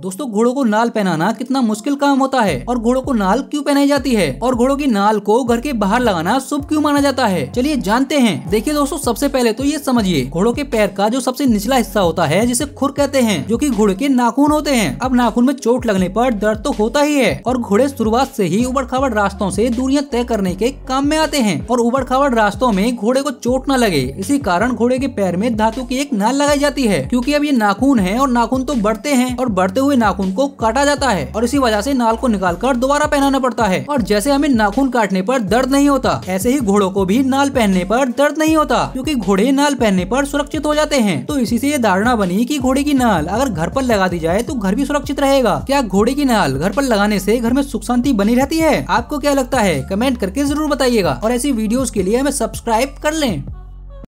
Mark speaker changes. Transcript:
Speaker 1: दोस्तों घोड़ों को नाल पहनाना कितना मुश्किल काम होता है और घोड़ों को नाल क्यों पहनाई जाती है और घोड़ों की नाल को घर के बाहर लगाना शुभ क्यों माना जाता है चलिए जानते हैं देखिए दोस्तों सबसे पहले तो ये समझिए घोड़ों के पैर का जो सबसे निचला हिस्सा होता है जिसे खुर कहते हैं जो की घोड़े के नाखून होते हैं अब नाखून में चोट लगने पर दर्द तो होता ही है और घोड़े शुरुआत से ही उबड़ खाबड़ रास्तों से दूरियां तय करने के काम में आते हैं और उबड़ खाबड़ रास्तों में घोड़े को चोट न लगे इसी कारण घोड़े के पैर में धातु की एक नाल लगाई जाती है क्योंकि अब ये नाखून है और नाखून तो बढ़ते हैं और बढ़ते हुए नाखून को काटा जाता है और इसी वजह से नाल को निकाल कर दोबारा पहनाना पड़ता है और जैसे हमें नाखून काटने पर दर्द नहीं होता ऐसे ही घोड़ों को भी नाल पहनने पर दर्द नहीं होता क्योंकि घोड़े नाल पहनने पर सुरक्षित हो जाते हैं तो इसी से ये धारणा बनी कि घोड़े की नाल अगर घर पर लगा दी जाए तो घर भी सुरक्षित रहेगा क्या घोड़े की नाल घर पर लगाने से घर में सुख शांति बनी रहती है आपको क्या लगता है कमेंट करके जरूर बताइएगा और ऐसी वीडियोस के लिए हमें सब्सक्राइब कर लें